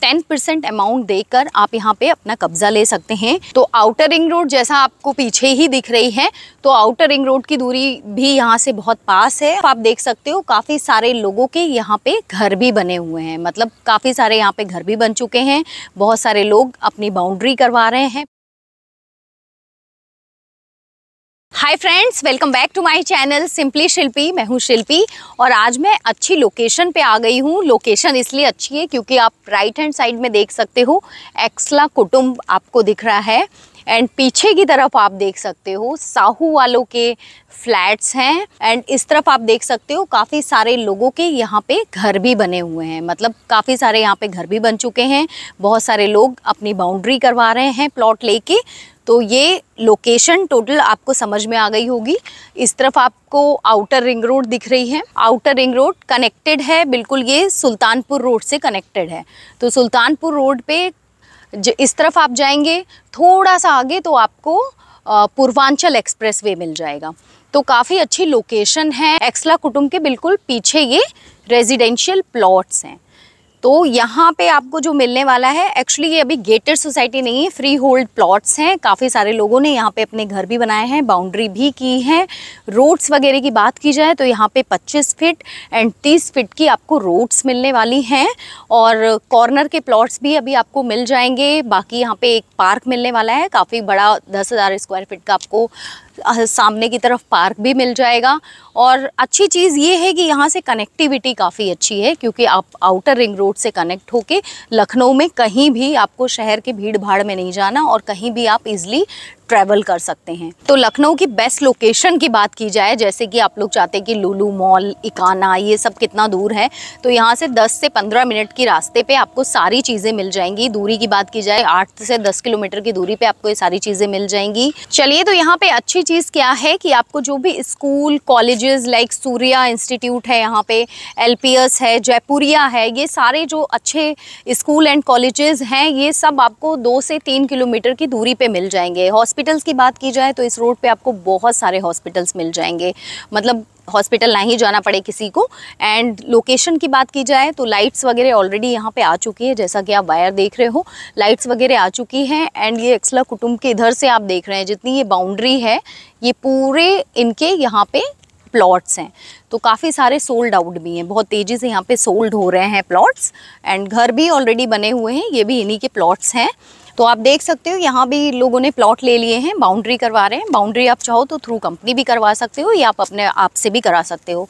ten percent amount देकर आप यहाँ पे अपना कब्जा ले सकते हैं तो आउटर रिंग रोड जैसा आपको पीछे ही दिख रही है तो आउटर रिंग रोड की दूरी भी यहाँ से बहुत पास है आप देख सकते हो काफ़ी सारे लोगों के यहाँ पे घर भी बने हुए हैं मतलब काफ़ी सारे यहाँ पे घर भी बन चुके हैं बहुत सारे लोग अपनी बाउंड्री करवा रहे हैं hi friends welcome back to my channel simply Shilpi मैं हूँ शिल्पी और आज मैं अच्छी लोकेशन पे आ गई हूँ लोकेशन इसलिए अच्छी है क्योंकि आप राइट हैंड साइड में देख सकते हो एक्सला कुटुम्ब आपको दिख रहा है एंड पीछे की तरफ आप देख सकते हो साहू वालों के फ्लैट्स हैं एंड इस तरफ आप देख सकते हो काफ़ी सारे लोगों के यहाँ पे घर भी बने हुए हैं मतलब काफ़ी सारे यहाँ पे घर भी बन चुके हैं बहुत सारे लोग अपनी बाउंड्री करवा रहे हैं प्लॉट लेके तो ये लोकेशन टोटल आपको समझ में आ गई होगी इस तरफ आपको आउटर रिंग रोड दिख रही है आउटर रिंग रोड कनेक्टेड है बिल्कुल ये सुल्तानपुर रोड से कनेक्टेड है तो सुल्तानपुर रोड पे इस तरफ आप जाएंगे थोड़ा सा आगे तो आपको पूर्वांचल वे मिल जाएगा तो काफ़ी अच्छी लोकेशन है एक्सला कुटुम के बिल्कुल पीछे ये रेजिडेंशियल प्लॉट्स हैं तो यहाँ पे आपको जो मिलने वाला है एक्चुअली ये अभी गेटेड सोसाइटी नहीं है फ्री होल्ड प्लॉट्स हैं काफ़ी सारे लोगों ने यहाँ पे अपने घर भी बनाए हैं बाउंड्री भी की है रोड्स वगैरह की बात की जाए तो यहाँ पे 25 फीट एंड 30 फीट की आपको रोड्स मिलने वाली हैं और कॉर्नर के प्लॉट्स भी अभी आपको मिल जाएंगे बाकी यहाँ पर एक पार्क मिलने वाला है काफ़ी बड़ा दस स्क्वायर फिट का आपको सामने की तरफ पार्क भी मिल जाएगा और अच्छी चीज़ ये है कि यहाँ से कनेक्टिविटी काफ़ी अच्छी है क्योंकि आप आउटर रिंग रोड से कनेक्ट होके लखनऊ में कहीं भी आपको शहर के भीड़ भाड़ में नहीं जाना और कहीं भी आप इजली ट्रैवल कर सकते हैं तो लखनऊ की बेस्ट लोकेशन की बात की जाए जैसे कि आप लोग चाहते हैं कि लुलू मॉल इकाना ये सब कितना दूर है तो यहाँ से 10 से 15 मिनट की रास्ते पे आपको सारी चीज़ें मिल जाएंगी दूरी की बात की जाए 8 से 10 किलोमीटर की दूरी पे आपको ये सारी चीज़ें मिल जाएंगी चलिए तो यहाँ पे अच्छी अच्छी चीज़ क्या है कि आपको जो भी school colleges like Surya institute है यहाँ पे एलपीएस है जयपुरिया है ये सारे जो अच्छे स्कूल एंड कॉलेजेस हैं ये सब आपको दो से तीन किलोमीटर की दूरी पे मिल जाएंगे हॉस्पिटल्स की बात की जाए तो इस रोड पर आपको बहुत सारे हॉस्पिटल्स मिल जाएंगे मतलब हॉस्पिटल नहीं जाना पड़े किसी को एंड लोकेशन की बात की जाए तो लाइट्स वगैरह ऑलरेडी यहाँ पे आ चुकी है जैसा कि आप वायर देख रहे हो लाइट्स वगैरह आ चुकी हैं एंड ये एक्सला कुटुंब के इधर से आप देख रहे हैं जितनी ये बाउंड्री है ये पूरे इनके यहाँ पे प्लॉट्स हैं तो काफ़ी सारे सोल्ड आउट भी हैं बहुत तेज़ी से यहाँ पे सोल्ड हो रहे हैं प्लॉट्स एंड घर भी ऑलरेडी बने हुए हैं ये भी इन्हीं के प्लॉट्स हैं तो आप देख सकते हो यहाँ भी लोगों ने प्लॉट ले लिए हैं बाउंड्री करवा रहे हैं बाउंड्री आप चाहो तो थ्रू कंपनी भी करवा सकते हो या आप अपने आप से भी करा सकते हो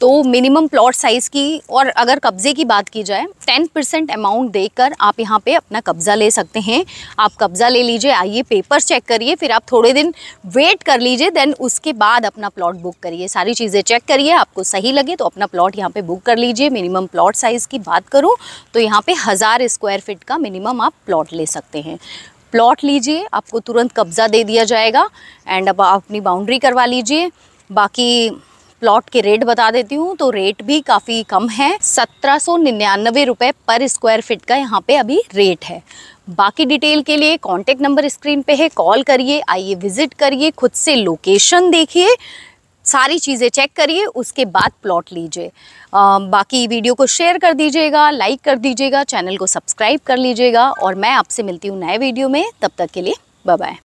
तो मिनिमम प्लॉट साइज़ की और अगर कब्ज़े की बात की जाए 10 परसेंट अमाउंट देकर आप यहाँ पे अपना कब्ज़ा ले सकते हैं आप कब्ज़ा ले लीजिए आइए पेपर्स चेक करिए फिर आप थोड़े दिन वेट कर लीजिए देन उसके बाद अपना प्लॉट बुक करिए सारी चीज़ें चेक करिए आपको सही लगे तो अपना प्लॉट यहाँ पर बुक कर लीजिए मिनिमम प्लॉट साइज़ की बात करूँ तो यहाँ पर हज़ार स्क्वायर फिट का मिनिमम आप प्लॉट ले सकते हैं प्लॉट लीजिए आपको तुरंत कब्ज़ा दे दिया जाएगा एंड अब अपनी बाउंड्री करवा लीजिए बाकी प्लॉट के रेट बता देती हूँ तो रेट भी काफ़ी कम है सत्रह सौ निन्यानवे रुपये पर स्क्वायर फिट का यहाँ पे अभी रेट है बाकी डिटेल के लिए कॉन्टेक्ट नंबर स्क्रीन पे है कॉल करिए आइए विजिट करिए खुद से लोकेशन देखिए सारी चीज़ें चेक करिए उसके बाद प्लॉट लीजिए बाकी वीडियो को शेयर कर दीजिएगा लाइक कर दीजिएगा चैनल को सब्सक्राइब कर लीजिएगा और मैं आपसे मिलती हूँ नए वीडियो में तब तक के लिए बाय